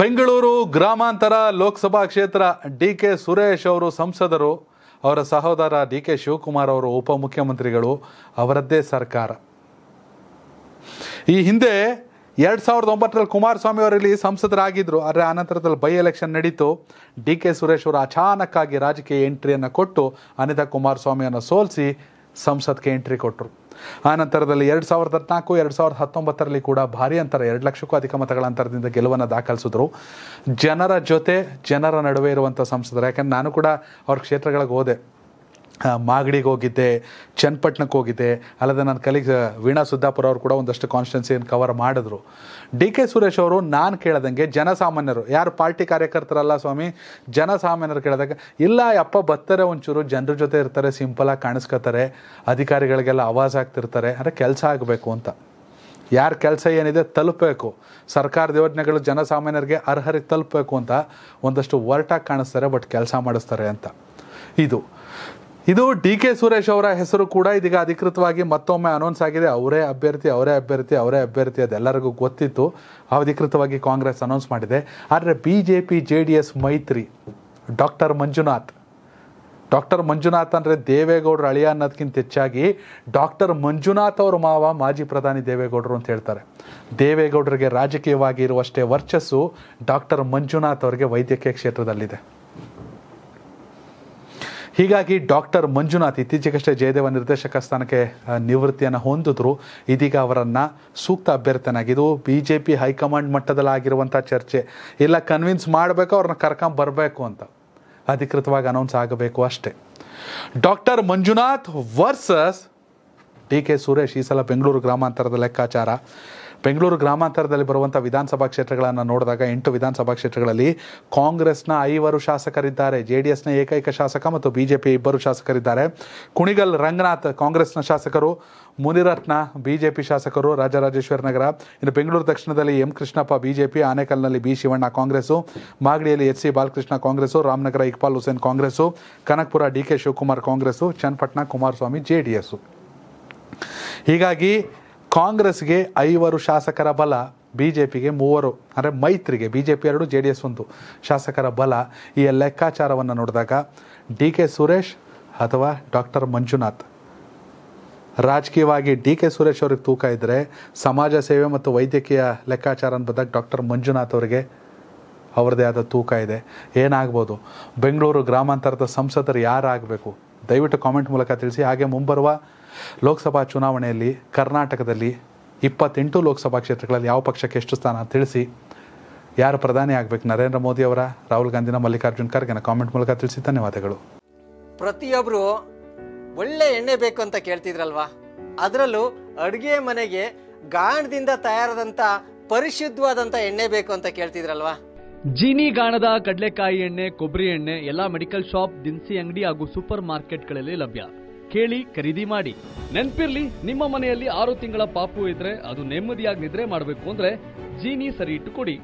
ಬೆಂಗಳೂರು ಗ್ರಾಮಾಂತರ ಲೋಕಸಭಾ ಕ್ಷೇತ್ರ D K Suresh ಅವರು ಸಂಸದರು ಅವರ ಸಹೋದರ ಡಿ ಕೆ ಶಿವಕುಮಾರ್ ಅವರು ಉಪಮುಖ್ಯಮಂತ್ರಿಗಳು ಅವರದ್ದೇ ಸರ್ಕಾರ ಈ ಹಿಂದೆ ಎರಡು ಸಾವಿರದ ಒಂಬತ್ತರಲ್ಲಿ ಕುಮಾರಸ್ವಾಮಿ ಅವರಲ್ಲಿ ಸಂಸದರಾಗಿದ್ದರು ಆದರೆ ಆ ನಂತರದಲ್ಲಿ ಬೈ ಎಲೆಕ್ಷನ್ ನಡೀತು ಡಿ ಕೆ ಸುರೇಶ್ ಅವರು ಅಚಾನಕ್ಕಾಗಿ ರಾಜಕೀಯ ಎಂಟ್ರಿಯನ್ನು ಕೊಟ್ಟು ಅನಿತಾ ಕುಮಾರಸ್ವಾಮಿಯನ್ನು ಸೋಲಿಸಿ ಸಂಸತ್ಗೆ ಎಂಟ್ರಿ ಕೊಟ್ಟರು ಆ ನಂತರದಲ್ಲಿ ಎರಡು ಸಾವಿರದ ಹದಿನಾಲ್ಕು ಎರಡು ಸಾವಿರದ ಹತ್ತೊಂಬತ್ತರಲ್ಲಿ ಕೂಡ ಭಾರಿ ಅಂತರ ಎರಡು ಲಕ್ಷಕ್ಕೂ ಅಧಿಕ ಮತಗಳ ಅಂತರದಿಂದ ಗೆಲುವನ್ನು ದಾಖಲಿಸಿದ್ರು ಜನರ ಜೊತೆ ಜನರ ನಡುವೆ ಇರುವಂಥ ಸಂಸದರು ಯಾಕಂದ್ರೆ ನಾನು ಕೂಡ ಅವ್ರ ಕ್ಷೇತ್ರಗಳಿಗೆ ಹೋದೆ ಮಾಗಡಿಗೆ ಹೋಗಿದ್ದೆ ಚನ್ನಪಟ್ಟಣಕ್ಕೆ ಹೋಗಿದ್ದೆ ಅಲ್ಲದೆ ನನ್ನ ಕಲಿಗ್ ವೀಣಾ ಸುದ್ದಾಪುರ ಅವರು ಕೂಡ ಒಂದಷ್ಟು ಕಾನ್ಸ್ಟಿಟ್ಯೂನ್ಸಿಯನ್ನು ಕವರ್ ಮಾಡಿದ್ರು ಡಿ ಕೆ ಸುರೇಶ್ ಅವರು ನಾನು ಕೇಳ್ದಂಗೆ ಜನಸಾಮಾನ್ಯರು ಯಾರು ಪಾರ್ಟಿ ಕಾರ್ಯಕರ್ತರಲ್ಲ ಸ್ವಾಮಿ ಜನಸಾಮಾನ್ಯರು ಕೇಳಿದಾಗ ಇಲ್ಲ ಅಪ್ಪ ಬರ್ತಾರೆ ಒಂಚೂರು ಜನರ ಜೊತೆ ಇರ್ತಾರೆ ಸಿಂಪಲಾಗಿ ಕಾಣಿಸ್ಕೋತಾರೆ ಅಧಿಕಾರಿಗಳಿಗೆಲ್ಲ ಆವಾಜ್ ಆಗ್ತಿರ್ತಾರೆ ಅಂದರೆ ಕೆಲಸ ಆಗಬೇಕು ಅಂತ ಯಾರ ಕೆಲಸ ಏನಿದೆ ತಲುಪಬೇಕು ಸರ್ಕಾರದ ಯೋಜನೆಗಳು ಜನಸಾಮಾನ್ಯರಿಗೆ ಅರ್ಹರಿಗೆ ತಲುಪಬೇಕು ಅಂತ ಒಂದಷ್ಟು ಒರಟಾಗಿ ಕಾಣಿಸ್ತಾರೆ ಬಟ್ ಕೆಲಸ ಮಾಡಿಸ್ತಾರೆ ಅಂತ ಇದು ಇದು ಡಿ ಕೆ ಸುರೇಶ್ ಅವರ ಹೆಸರು ಕೂಡ ಇದೀಗ ಅಧಿಕೃತವಾಗಿ ಮತ್ತೊಮ್ಮೆ ಅನೌನ್ಸ್ ಆಗಿದೆ ಅವರೇ ಅಭ್ಯರ್ಥಿ ಅವರೇ ಅಭ್ಯರ್ಥಿ ಅವರೇ ಅಭ್ಯರ್ಥಿ ಅದೆಲ್ಲರಿಗೂ ಗೊತ್ತಿತ್ತು ಅಧಿಕೃತವಾಗಿ ಕಾಂಗ್ರೆಸ್ ಅನೌನ್ಸ್ ಮಾಡಿದೆ ಆದರೆ B J P J D S ಮೈತ್ರಿ ಡಾಕ್ಟರ್ ಮಂಜುನಾಥ್ ಡಾಕ್ಟರ್ ಮಂಜುನಾಥ್ ಅಂದರೆ ದೇವೇಗೌಡರು ಅಳಿಯ ಅನ್ನೋದಕ್ಕಿಂತ ಹೆಚ್ಚಾಗಿ ಡಾಕ್ಟರ್ ಮಂಜುನಾಥ್ ಅವ್ರ ಮಾವ ಮಾಜಿ ಪ್ರಧಾನಿ ದೇವೇಗೌಡರು ಅಂತ ಹೇಳ್ತಾರೆ ದೇವೇಗೌಡರಿಗೆ ರಾಜಕೀಯವಾಗಿ ಇರುವಷ್ಟೇ ವರ್ಚಸ್ಸು ಡಾಕ್ಟರ್ ಮಂಜುನಾಥ್ ಅವರಿಗೆ ವೈದ್ಯಕೀಯ ಕ್ಷೇತ್ರದಲ್ಲಿದೆ ಹೀಗಾಗಿ ಡಾಕ್ಟರ್ ಮಂಜುನಾಥ್ ಇತ್ತೀಚೆಗಷ್ಟೇ ಜಯದೇವ ನಿರ್ದೇಶಕ ಸ್ಥಾನಕ್ಕೆ ನಿವೃತ್ತಿಯನ್ನು ಹೊಂದಿದ್ರು ಇದೀಗ ಅವರನ್ನು ಸೂಕ್ತ ಅಭ್ಯರ್ಥನಾಗಿದ್ದು ಬಿ ಜೆ ಪಿ ಹೈಕಮಾಂಡ್ ಮಟ್ಟದಲ್ಲಿ ಆಗಿರುವಂತಹ ಚರ್ಚೆ ಇಲ್ಲ ಕನ್ವಿನ್ಸ್ ಮಾಡಬೇಕು ಅವ್ರನ್ನ ಬರಬೇಕು ಅಂತ ಅಧಿಕೃತವಾಗಿ ಅನೌನ್ಸ್ ಆಗಬೇಕು ಅಷ್ಟೇ doctor Manjunath versus D K Suresh ಈ ಸಲ ಬೆಂಗಳೂರು ಗ್ರಾಮಾಂತರದ ಲೆಕ್ಕಾಚಾರ ಬೆಂಗಳೂರು ಗ್ರಾಮಾಂತರದಲ್ಲಿ ಬರುವಂತಹ ವಿಧಾನಸಭಾ ಕ್ಷೇತ್ರಗಳನ್ನು ನೋಡಿದಾಗ ಎಂಟು ವಿಧಾನಸಭಾ ಕ್ಷೇತ್ರಗಳಲ್ಲಿ ಕಾಂಗ್ರೆಸ್ನ ಐವರು ಶಾಸಕರಿದ್ದಾರೆ ಜೆ ಡಿ ಎಸ್ನ ಏಕೈಕ ಶಾಸಕ ಮತ್ತು ಬಿ ಜೆ ಪಿ ಇಬ್ಬರು ಶಾಸಕರಿದ್ದಾರೆ ಕುಣಿಗಲ್ ರಂಗನಾಥ್ ಕಾಂಗ್ರೆಸ್ನ ಶಾಸಕರು ಮುನಿರತ್ನ ಬಿ ಜೆ ಪಿ ಶಾಸಕರು ರಾಜರಾಜೇಶ್ವರ ನಗರ ಇನ್ನು ಬೆಂಗಳೂರು ದಕ್ಷಿಣದಲ್ಲಿ ಎಂ ಕೃಷ್ಣಪ್ಪ ಬಿಜೆಪಿ ಆನೇಕಲ್ನಲ್ಲಿ ಬಿ ಶಿವಣ್ಣ ಕಾಂಗ್ರೆಸ್ಸು ಮಾಗಡಿಯಲ್ಲಿ H C Balakrishna Congress Ramanagara Iqbal Hussain Congress Kanakapura D K Shivakumar Congress Channapatna Kumaraswamy J D S ಹೀಗಾಗಿ ಕಾಂಗ್ರೆಸ್ಗೆ ಐವರು ಶಾಸಕರ ಬಲ ಬಿ ಜೆ ಪಿಗೆ ಮೂವರು ಅಂದರೆ ಮೈತ್ರಿಗೆ ಬಿ ಜೆ ಪಿ ಎರಡು ಜೆ ಡಿ ಎಸ್ ಒಂದು ಶಾಸಕರ ಬಲ ಈ ಲೆಕ್ಕಾಚಾರವನ್ನು ನೋಡಿದಾಗ ಡಿ ಕೆ ಸುರೇಶ್ ಅಥವಾ ಡಾಕ್ಟರ್ ಮಂಜುನಾಥ್ ರಾಜಕೀಯವಾಗಿ ಡಿ ಕೆ ಸುರೇಶ್ ಅವ್ರಿಗೆ ತೂಕ ಇದ್ದರೆ ಸಮಾಜ ಸೇವೆ ಮತ್ತು ವೈದ್ಯಕೀಯ ಲೆಕ್ಕಾಚಾರ ಬಂದಾಗ ಡಾಕ್ಟರ್ ಮಂಜುನಾಥ್ ಅವರಿಗೆ ಅವರದೇ ಆದ ತೂಕ ಇದೆ ಏನಾಗ್ಬೋದು ಬೆಂಗಳೂರು ಗ್ರಾಮಾಂತರದ ಸಂಸದರು ಯಾರಾಗಬೇಕು ದಯವಿಟ್ಟು ಕಾಮೆಂಟ್ ಮೂಲಕ ತಿಳಿಸಿ ಹಾಗೆ ಮುಂಬರುವ ಲೋಕಸಭಾ ಚುನಾವಣೆಯಲ್ಲಿ ಕರ್ನಾಟಕದಲ್ಲಿ ಇಪ್ಪತ್ತೆಂಟು ಲೋಕಸಭಾ ಕ್ಷೇತ್ರಗಳಲ್ಲಿ ಯಾವ ಪಕ್ಷಕ್ಕೆ ಎಷ್ಟು ಸ್ಥಾನ ತಿಳಿಸಿ ಯಾರು ಪ್ರಧಾನಿ ಆಗಬೇಕು ನರೇಂದ್ರ ಮೋದಿ ಅವರ ರಾಹುಲ್ ಗಾಂಧಿನ ಮಲ್ಲಿಕಾರ್ಜುನ್ ಖರ್ಗೆನ ಕಾಮೆಂಟ್ ಮೂಲಕ ತಿಳಿಸಿ ಧನ್ಯವಾದಗಳು ಪ್ರತಿಯೊಬ್ಬರು ಒಳ್ಳೆ ಎಣ್ಣೆ ಬೇಕು ಅಂತ ಕೇಳ್ತಿದ್ರಲ್ವಾ ಅದರಲ್ಲೂ ಅಡುಗೆ ಮನೆಗೆ ಗಾಣದಿಂದ ತಯಾರಾದಂಥ ಪರಿಶುದ್ಧವಾದಂತ ಎಣ್ಣೆ ಬೇಕು ಅಂತ ಕೇಳ್ತಿದ್ರಲ್ವಾ ಜೀನಿ ಗಾಣದ ಕಡಲೆಕಾಯಿ ಎಣ್ಣೆ ಕೊಬ್ಬರಿ ಎಣ್ಣೆ ಎಲ್ಲಾ ಮೆಡಿಕಲ್ ಶಾಪ್ ದಿನಸಿ ಅಂಗಡಿ ಹಾಗೂ ಸೂಪರ್ ಮಾರ್ಕೆಟ್ಗಳಲ್ಲಿ ಲಭ್ಯ ಕೇಳಿ ಖರೀದಿ ಮಾಡಿ ನೆನ್ಪಿರ್ಲಿ ನಿಮ್ಮ ಮನೆಯಲ್ಲಿ ಆರು ತಿಂಗಳ ಪಾಪು ಇದ್ರೆ ಅದು ನೆಮ್ಮದಿಯಾಗಿ ನಿದ್ರೆ ಮಾಡಬೇಕು ಅಂದ್ರೆ ಜೀನಿ ಸರಿ ಇಟ್ಟು ಕೊಡಿ